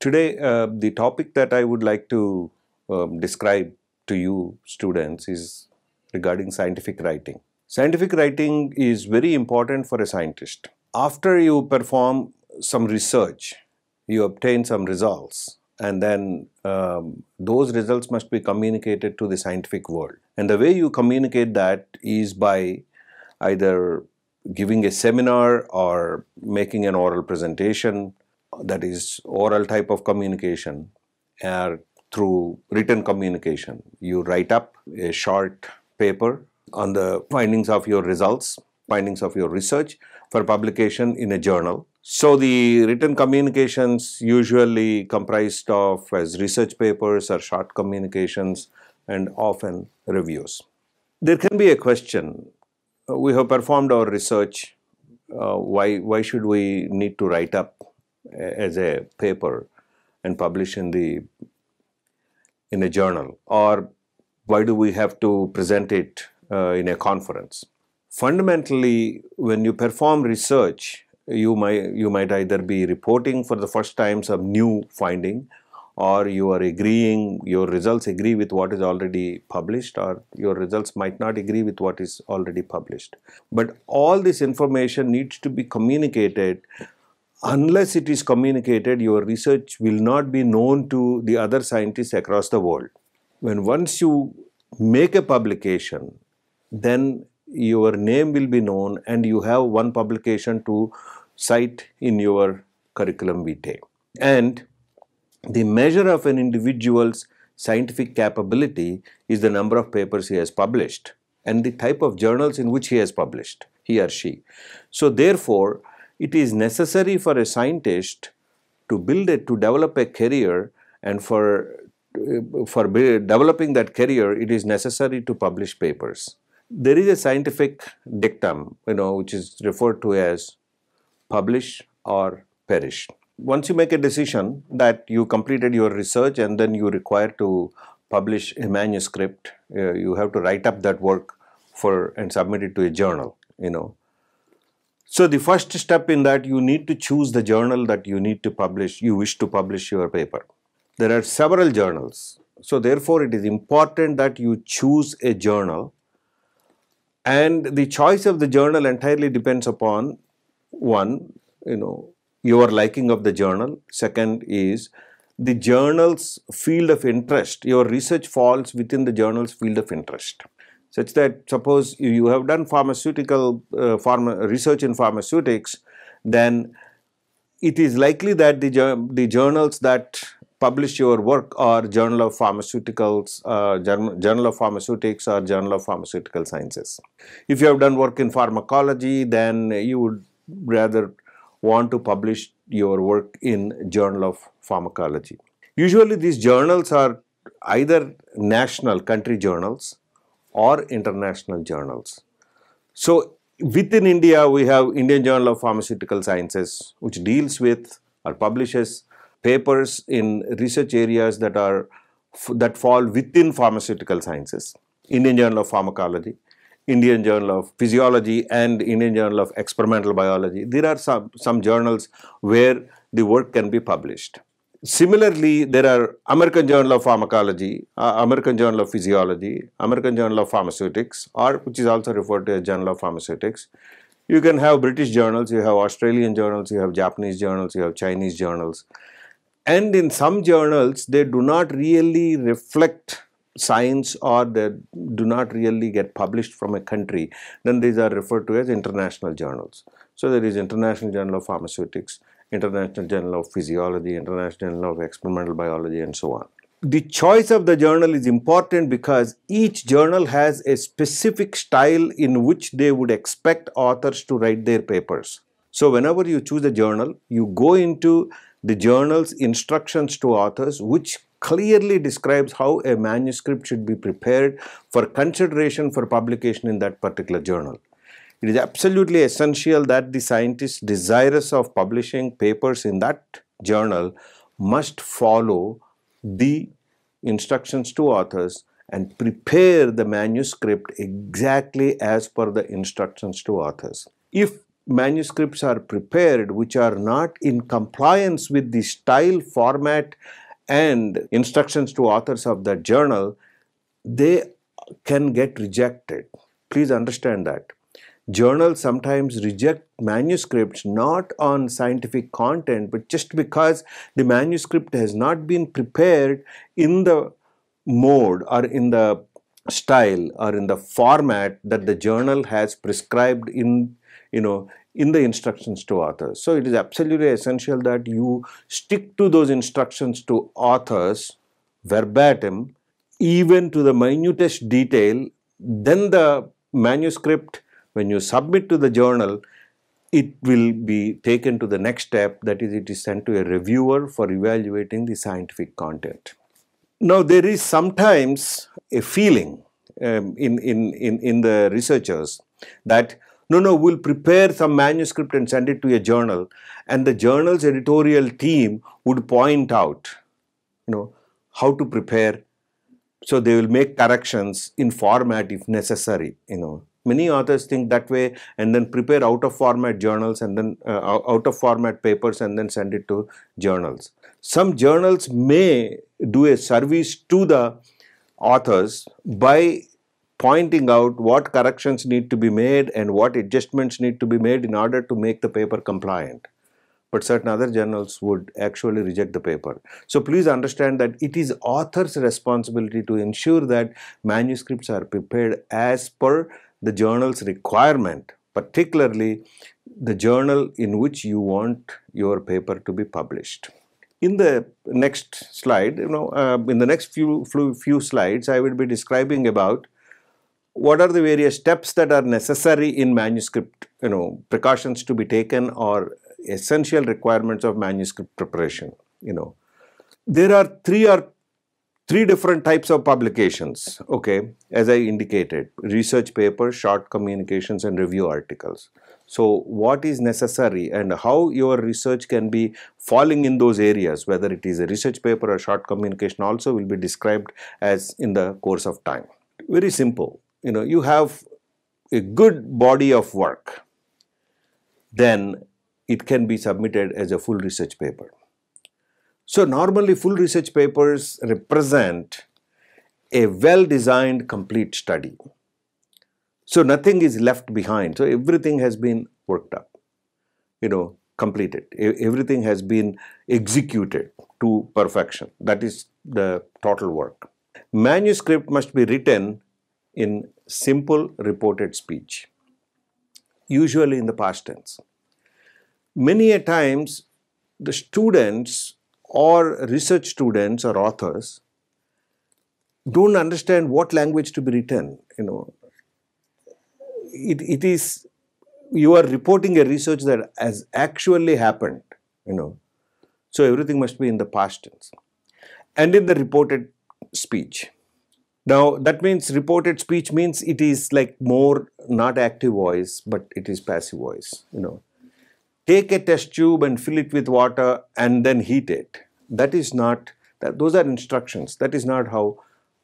Today, uh, the topic that I would like to um, describe to you students is regarding scientific writing. Scientific writing is very important for a scientist. After you perform some research, you obtain some results and then um, those results must be communicated to the scientific world. And the way you communicate that is by either giving a seminar or making an oral presentation that is oral type of communication or uh, through written communication. You write up a short paper on the findings of your results, findings of your research for publication in a journal. So the written communications usually comprised of as research papers or short communications and often reviews. There can be a question, we have performed our research, uh, why, why should we need to write up as a paper and publish in the in a journal or why do we have to present it uh, in a conference fundamentally when you perform research you might you might either be reporting for the first time some new finding or you are agreeing your results agree with what is already published or your results might not agree with what is already published but all this information needs to be communicated unless it is communicated, your research will not be known to the other scientists across the world. When once you make a publication, then your name will be known and you have one publication to cite in your curriculum vitae. And the measure of an individual's scientific capability is the number of papers he has published and the type of journals in which he has published, he or she. So therefore, it is necessary for a scientist to build it to develop a career and for for developing that career it is necessary to publish papers there is a scientific dictum you know which is referred to as publish or perish once you make a decision that you completed your research and then you require to publish a manuscript uh, you have to write up that work for and submit it to a journal you know so the first step in that you need to choose the journal that you need to publish, you wish to publish your paper. There are several journals. So therefore it is important that you choose a journal and the choice of the journal entirely depends upon one, you know, your liking of the journal. Second is the journal's field of interest. Your research falls within the journal's field of interest such that suppose you have done pharmaceutical uh, pharma research in pharmaceutics, then it is likely that the, the journals that publish your work are Journal of Pharmaceuticals, uh, Journal of Pharmaceutics or Journal of Pharmaceutical Sciences. If you have done work in pharmacology, then you would rather want to publish your work in Journal of Pharmacology. Usually these journals are either national country journals or international journals. So within India, we have Indian Journal of Pharmaceutical Sciences, which deals with or publishes papers in research areas that are that fall within pharmaceutical sciences. Indian Journal of Pharmacology, Indian Journal of Physiology, and Indian Journal of Experimental Biology. There are some, some journals where the work can be published. Similarly, there are American Journal of Pharmacology, uh, American Journal of Physiology, American Journal of Pharmaceutics, or which is also referred to as Journal of Pharmaceutics. You can have British journals, you have Australian journals, you have Japanese journals, you have Chinese journals. And in some journals, they do not really reflect science or they do not really get published from a country. Then these are referred to as international journals. So there is International Journal of Pharmaceutics, International Journal of Physiology, International Journal of Experimental Biology, and so on. The choice of the journal is important because each journal has a specific style in which they would expect authors to write their papers. So, whenever you choose a journal, you go into the journal's instructions to authors, which clearly describes how a manuscript should be prepared for consideration for publication in that particular journal. It is absolutely essential that the scientists desirous of publishing papers in that journal must follow the instructions to authors and prepare the manuscript exactly as per the instructions to authors. If manuscripts are prepared which are not in compliance with the style, format and instructions to authors of the journal, they can get rejected. Please understand that journals sometimes reject manuscripts not on scientific content but just because the manuscript has not been prepared in the mode or in the style or in the format that the journal has prescribed in you know in the instructions to authors so it is absolutely essential that you stick to those instructions to authors verbatim even to the minutest detail then the manuscript when you submit to the journal, it will be taken to the next step that is it is sent to a reviewer for evaluating the scientific content. Now there is sometimes a feeling um, in, in, in, in the researchers that no, no, we'll prepare some manuscript and send it to a journal and the journal's editorial team would point out, you know, how to prepare so they will make corrections in format if necessary, you know. Many authors think that way and then prepare out of format journals and then uh, out of format papers and then send it to journals. Some journals may do a service to the authors by pointing out what corrections need to be made and what adjustments need to be made in order to make the paper compliant. But certain other journals would actually reject the paper. So please understand that it is author's responsibility to ensure that manuscripts are prepared as per the journal's requirement, particularly the journal in which you want your paper to be published. In the next slide, you know, uh, in the next few, few, few slides, I will be describing about what are the various steps that are necessary in manuscript, you know, precautions to be taken or essential requirements of manuscript preparation, you know. There are three or three different types of publications okay as i indicated research papers short communications and review articles so what is necessary and how your research can be falling in those areas whether it is a research paper or short communication also will be described as in the course of time very simple you know you have a good body of work then it can be submitted as a full research paper so normally full research papers represent a well-designed complete study. So nothing is left behind. So everything has been worked up, you know, completed. Everything has been executed to perfection. That is the total work. Manuscript must be written in simple reported speech, usually in the past tense. Many a times the students or research students or authors don't understand what language to be written. You know, it, it is you are reporting a research that has actually happened. You know, so everything must be in the past tense and in the reported speech. Now that means reported speech means it is like more not active voice but it is passive voice. You know, take a test tube and fill it with water and then heat it. That is not, that, those are instructions. That is not how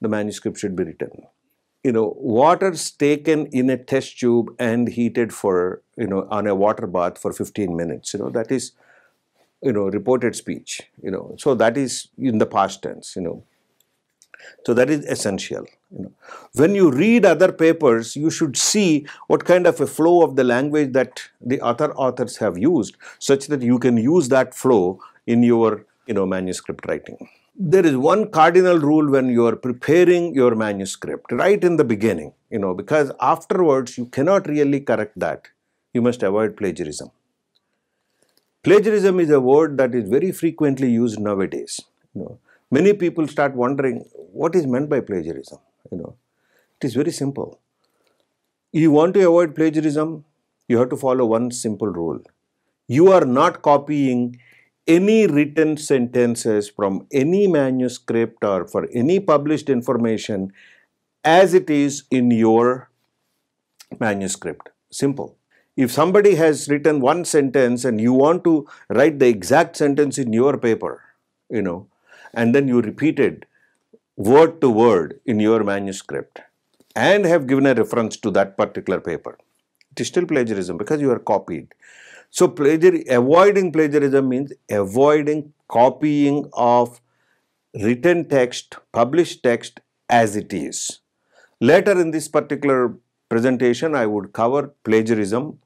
the manuscript should be written. You know, is taken in a test tube and heated for, you know, on a water bath for 15 minutes. You know, that is, you know, reported speech. You know, so that is in the past tense, you know. So that is essential. You know. When you read other papers, you should see what kind of a flow of the language that the other authors have used, such that you can use that flow in your you know, manuscript writing. There is one cardinal rule when you are preparing your manuscript, right in the beginning, you know, because afterwards you cannot really correct that. You must avoid plagiarism. Plagiarism is a word that is very frequently used nowadays. You know many people start wondering what is meant by plagiarism. You know, it is very simple. You want to avoid plagiarism, you have to follow one simple rule. You are not copying any written sentences from any manuscript or for any published information as it is in your manuscript. Simple. If somebody has written one sentence and you want to write the exact sentence in your paper, you know, and then you repeated word to word in your manuscript and have given a reference to that particular paper. It is still plagiarism because you are copied. So plagiar avoiding plagiarism means avoiding copying of written text, published text as it is. Later in this particular presentation, I would cover plagiarism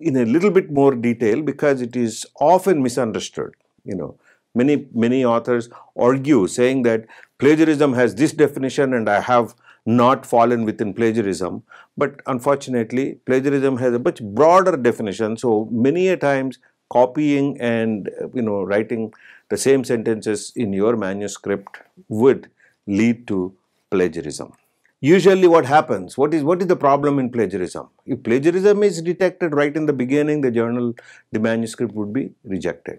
in a little bit more detail because it is often misunderstood, you know. Many, many authors argue saying that plagiarism has this definition and I have not fallen within plagiarism. But unfortunately, plagiarism has a much broader definition. So many a times copying and uh, you know writing the same sentences in your manuscript would lead to plagiarism. Usually what happens, what is, what is the problem in plagiarism? If plagiarism is detected right in the beginning, the journal, the manuscript would be rejected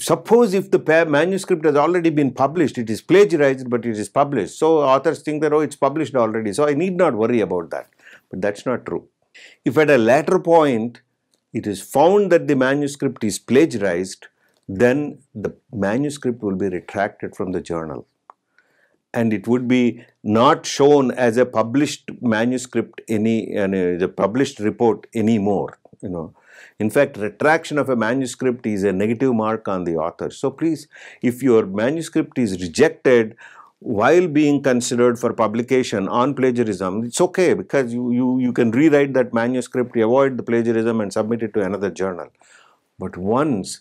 suppose if the manuscript has already been published, it is plagiarized, but it is published. So authors think that, oh, it's published already, so I need not worry about that. But that's not true. If at a later point it is found that the manuscript is plagiarized, then the manuscript will be retracted from the journal. And it would be not shown as a published manuscript any, any the published report anymore. You know, in fact, retraction of a manuscript is a negative mark on the author. So please, if your manuscript is rejected while being considered for publication on plagiarism, it's okay because you, you, you can rewrite that manuscript, avoid the plagiarism and submit it to another journal. But once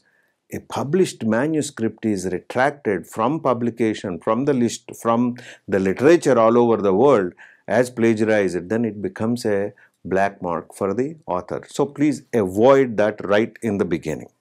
a published manuscript is retracted from publication, from the list, from the literature all over the world as plagiarized, then it becomes a black mark for the author. So please avoid that right in the beginning.